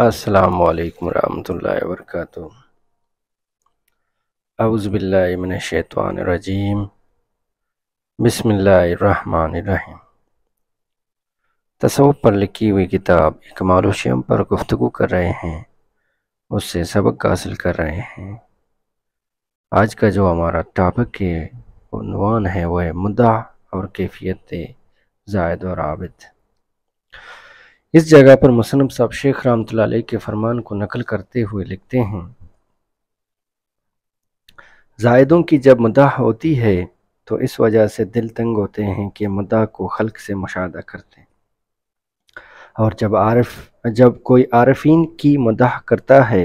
असलकम वरहमल वर्क अज़बिल्लिमिनशैतवानरजीम बसमीम तसव्वुफ़ पर लिखी हुई किताब इकमाल शम पर गुफ्तु कर रहे हैं उससे सबक हासिल कर रहे हैं आज का जो हमारा टॉपिक है उनवान है वह मुद्दा और कैफियत ज़ायद और आबिद इस जगह पर मुसनम साहब शेख तलाई के फरमान को नकल करते हुए लिखते हैं जायदों की जब मदाह होती है तो इस वजह से दिल तंग होते हैं कि मुदा को खल्क से मुशादा करते हैं और जब आरफ जब कोई आरफीन की मदाह करता है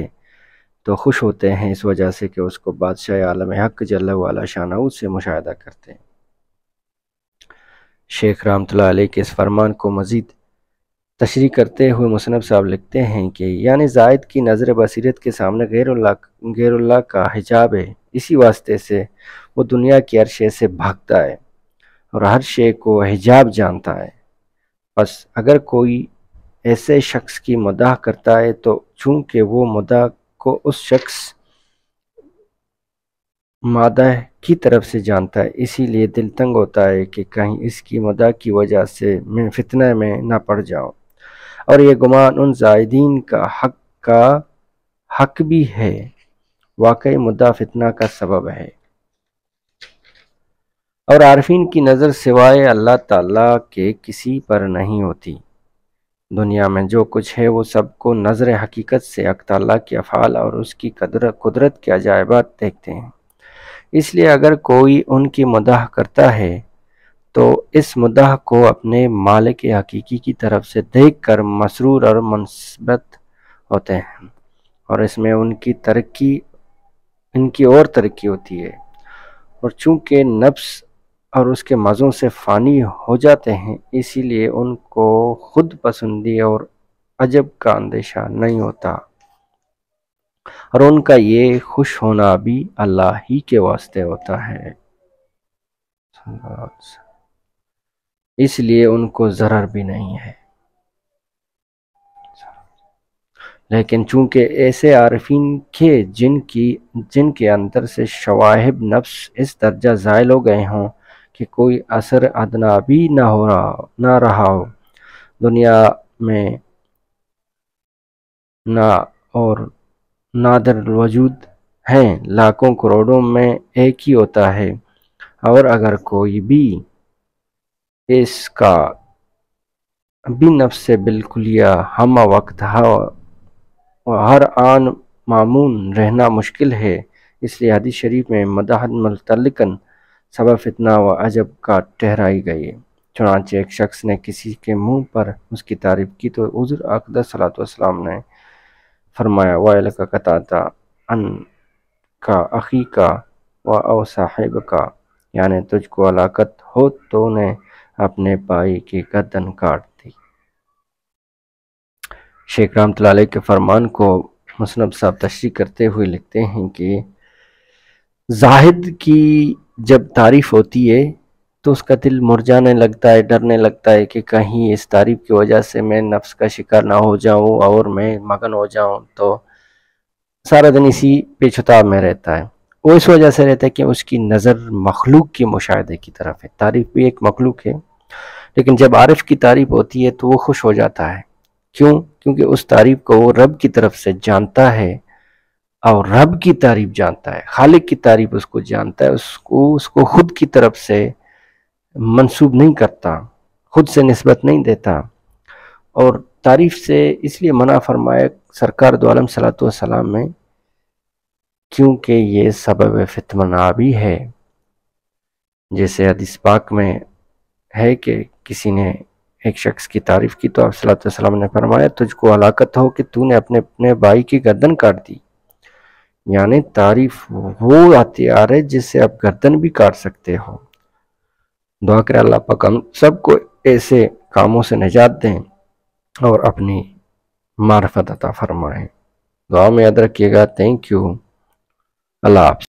तो खुश होते हैं इस वजह से कि उसको बादशाह आलम हक जल्ला वाला शानाऊ से मुशाह करते हैं शेख राम तला के इस फरमान को मज़ीद तशरी करते हुए मुसनब साहब लिखते हैं कि यानी जायद की नज़र बसीरत के सामने गैरुल्ला गैरुल्ला का हिजाब है इसी वास्ते से वो दुनिया के हर शे से भागता है और हर शे को हिजाब जानता है बस अगर कोई ऐसे शख्स की मदा करता है तो चूँकि वो मदा को उस शख्स मादा की तरफ से जानता है इसीलिए दिल तंग होता है कि कहीं इसकी मदा की वजह से मैं फितने में ना पड़ जाऊं और ये गुमान उन जायदीन का हक का हक भी है वाकई मुद्दा फितना का सबब है और आरफीन की नज़र सिवाय अल्लाह ताला के किसी पर नहीं होती दुनिया में जो कुछ है वो सबको नज़र हकीकत से अकता के अफ़ाल और उसकी कदर कुदरत के अजायबात देखते हैं इसलिए अगर कोई उनकी मदाह करता है तो इस मुद्दा को अपने मालिक हकीकी की तरफ से देख कर मसरूर और मनसबत होते हैं और इसमें उनकी तरक्की इनकी और तरक्की होती है और चूंकि नफ्स और उसके मज़ों से फ़ानी हो जाते हैं इसीलिए उनको खुद पसंदी और अजब का अंदेशा नहीं होता और उनका ये खुश होना भी अल्लाह ही के वास्ते होता है इसलिए उनको ज़रर भी नहीं है लेकिन चूंकि ऐसे आरफिन के जिनकी जिनके अंदर से शवाहिब नफ्स इस दर्जा ज़ायल हो गए हों कि कोई असर अदना भी ना हो रहा ना रहा हो दुनिया में ना और नादर वजूद हैं लाखों करोड़ों में एक ही होता है और अगर कोई भी इसका बिन से बिल्कुल यह हम वक्त हर आन मामून रहना मुश्किल है इसलिए आदि शरीफ में मदाहत मतलकन सबा फितना व अजब का ठहराई गई चुनाचे एक शख्स ने किसी के मुंह पर उसकी तारीफ की तो उजर अकदर सलातम ने फरमाया वायल का कताता अन का अखी का व साहिब का यानि तुझको अलाकत हो तो ने अपने भाई की गर्दन काट दी शेख रामतलाल के फरमान को मुसनब साहब तशरी करते हुए लिखते हैं कि जाहिद की जब तारीफ होती है तो उसका दिल मुरझाने लगता है डरने लगता है कि कहीं इस तारीफ की वजह से मैं नफ्स का शिकार ना हो जाऊं और मैं मगन हो जाऊं तो सारा दिन इसी बेछुताव में रहता है वो इस वजह से रहता है कि उसकी नज़र मखलूक के मुशाहे की तरफ है तारीफ़ भी एक मखलूक है लेकिन जब आरिफ की तारीफ़ होती है तो वो खुश हो जाता है क्यों क्योंकि उस तारीफ़ को वो रब की तरफ से जानता है और रब की तारीफ जानता है खालिक की तारीफ उसको जानता है उसको उसको खुद की तरफ से मंसूब नहीं करता खुद से नस्बत नहीं देता और तारीफ से इसलिए मना फरमाया सरकार दो सलात सलाम में क्योंकि ये सबब भी है जैसे हदीस पाक में है कि किसी ने एक शख्स की तारीफ़ की तो आप सलाम ने फरमाया तुझको हलाकत हो कि तूने अपने अपने भाई की गर्दन काट दी यानी तारीफ वो हथियार है जिससे आप गर्दन भी काट सकते हो दुआ कर अल्लाह पाक हम सबको ऐसे कामों से निजात दें और अपनी मार्फत अता फरमाएं दुआ में याद रखिएगा थैंक यू Allah Hafiz.